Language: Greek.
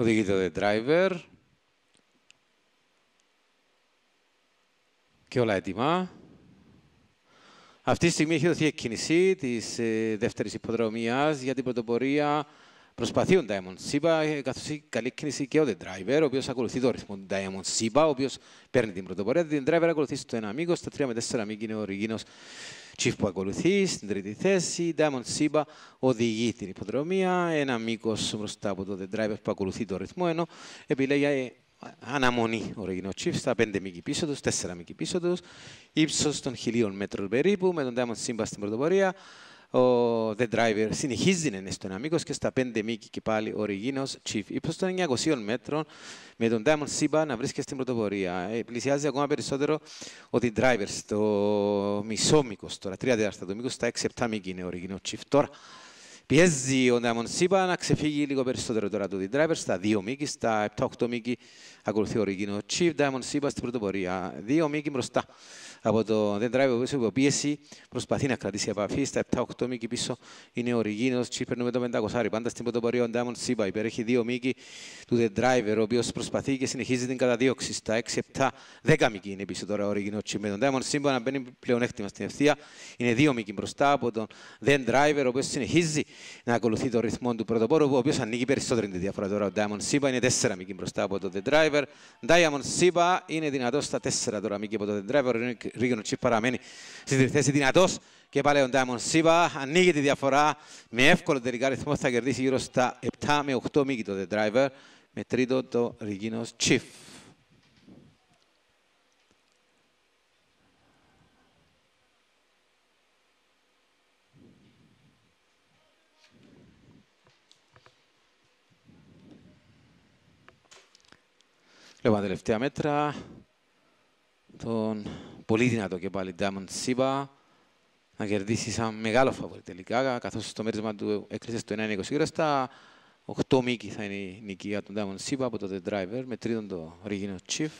Οδηγείται ο Driver. Και όλα έτοιμα. Αυτή τη στιγμή έχει δοθεί εκκίνηση της ε, δεύτερης υποδρομίας για την πρωτοπορία Προσπαθεί ο Diamond Sipa, ε, καθώς έχει καλή κίνηση και ο The Driver, ο οποίος ακολουθεί το ρυθμό του Diamond Sipa, ο οποίος παίρνει την πρωτοπορία. The Driver ακολουθεί στο ένα μήκο, στα 3 με 4 μήκη είναι ο Ριγίνος Chief που ακολουθεί, στην τρίτη θέση. Diamond Siba οδηγεί την υποδρομία, ένα μήκο μπροστά από το The Driver που ακολουθεί το ρυθμό, ενώ επιλέγει ε, αναμονή ο Ρεγινό Chief στα 5 μήκη πίσω τους, 4 μήκη πίσω τους, ύψος των χιλίων μέτρων περίπου, με τον Diamond Simba στην πρωτοπορία ο The Driver συνεχίζει να είναι στον αμήκος και στα 5 μήκη και πάλι ο Ριγίνος Chief. Ήπως των 900 μέτρων με τον Diamond Siba να βρίσκεται στην πρωτοπορία. Ε, πλησιάζει ακόμα περισσότερο ο The Driver στο μισό μήκος τώρα, 3 τέταρτα του μήκος, στα 6-7 μήκη είναι ο Ριγίνος Chief. Τώρα Πιέζει ο Νέαμον Σίπα να ξεφύγει λίγο περισσότερο τώρα του D-Driver στα 2 μήκη, στα 7-8 μήκη ακολουθεί ο Ρικίνο Chief. Ντάμον Σίπα στην πρωτοπορία. 2 μήκη μπροστά από το D-Driver οποίος υποπίεση προσπαθεί να κρατήσει επαφή. Στα 7-8 μήκη πίσω είναι ο Ρικίνος Chief. Περνούμε το 500. Πάντα στην πρωτοπορία ο Ντάμον Σίπα υπέρχει 2 μήκη του D-Driver, ο οποίος προσπαθεί και συνεχίζει την καταδίωξη. Στα 6-7-10 μήκη είναι πίσω τώρα ο Ρικίνος Chief. Με τον Ντάμον Σίπα να μπαίνει πλεονέκτημα στην ευθεία. Είναι 2 μήκη μπροστά από τον D-Driver, ο οποίος συνεχίζει να ακολουθεί το ρυθμό του πρωτοπόρου, ο οποίος ανοίγει περισσότερη τη διαφορά τώρα. Ο Diamond Siba είναι 4 μήκη μπροστά από το The Driver. Diamond Siba είναι δυνατός στα 4 τώρα μήκη από το The Driver. Ο Ρίγονο Τσίπ παραμένει στη τρίτη θέση δυνατός και πάλι ο Diamond Siba ανοίγει τη διαφορά με εύκολο τελικά ρυθμό. Θα κερδίσει γύρω στα 7 με 8 μήκη το The Driver. Με τρίτο το Ρίγινο Τσίπ. τα τελευταία μέτρα. Τον πολύ δυνατό και πάλι Diamond Siba να κερδίσει σαν μεγάλο φαβορή τελικά, καθώς το μέρισμα του έκλεισε στο 1-20 στα 8 μήκη θα είναι η νικία του Diamond Siba από το The Driver, με τρίτον το original Chief.